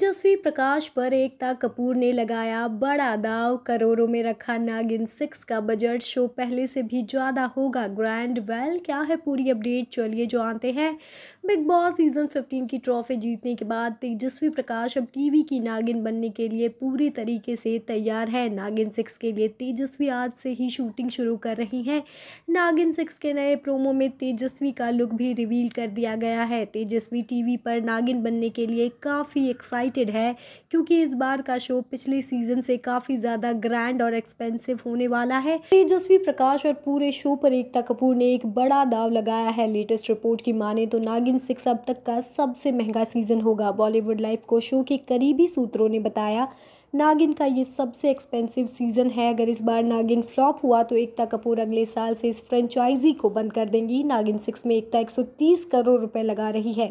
तेजस्वी प्रकाश पर एकता कपूर ने लगाया बड़ा दाव करोड़ों में रखा नागिन सिक्स का बजट शो पहले से भी ज़्यादा होगा ग्रैंड वेल क्या है पूरी अपडेट चलिए जो आते हैं बिग बॉस सीजन 15 की ट्रॉफी जीतने के बाद तेजस्वी प्रकाश अब टीवी की नागिन बनने के लिए पूरी तरीके से तैयार है नागिन सिक्स के लिए तेजस्वी आज से ही शूटिंग शुरू कर रही है नागिन सिक्स के नए प्रोमो में तेजस्वी का लुक भी रिवील कर दिया गया है तेजस्वी टीवी पर नागिन बनने के लिए काफ़ी एक्साइट एक्साइटेड है क्योंकि इस बार का शो पिछले सीजन से काफ़ी ज़्यादा ग्रैंड और एक्सपेंसिव होने वाला है तेजस्वी प्रकाश और पूरे शो पर एकता कपूर ने एक बड़ा दाव लगाया है लेटेस्ट रिपोर्ट की माने तो नागिन सिक्स अब तक का सबसे महंगा सीजन होगा बॉलीवुड लाइफ को शो के करीबी सूत्रों ने बताया नागिन का ये सबसे एक्सपेंसिव सीज़न है अगर इस बार नागिन फ्लॉप हुआ तो एकता कपूर अगले साल से इस फ्रेंचाइजी को बंद कर देंगी नागिन सिक्स में एकता 130 करोड़ रुपए लगा रही है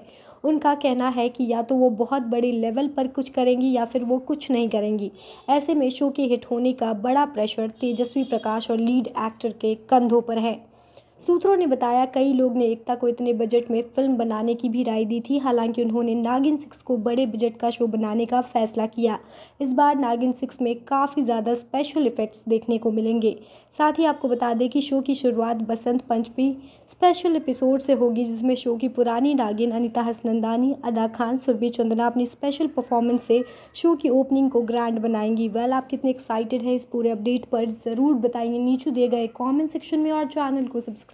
उनका कहना है कि या तो वो बहुत बड़े लेवल पर कुछ करेंगी या फिर वो कुछ नहीं करेंगी ऐसे में शो के हिट होने का बड़ा प्रेशर तेजस्वी प्रकाश और लीड एक्टर के कंधों पर है सूत्रों ने बताया कई लोग ने एकता को इतने बजट में फिल्म बनाने की भी राय दी थी हालांकि उन्होंने नागिन सिक्स को बड़े बजट का शो बनाने का फैसला किया इस बार नागिन सिक्स में काफ़ी ज़्यादा स्पेशल इफ़ेक्ट्स देखने को मिलेंगे साथ ही आपको बता दें कि शो की शुरुआत बसंत पंचमी स्पेशल एपिसोड से होगी जिसमें शो की पुरानी नागिन अनिता हसनंदानी अदा खान सुरभि चंदना अपनी स्पेशल परफॉर्मेंस से शो की ओपनिंग को ग्रैंड बनाएंगी वेल आप कितने एक्साइटेड हैं इस पूरे अपडेट पर ज़रूर बताएंगे नीचे दिए गए कॉमेंट सेक्शन में और चैनल को सब्सक्राइब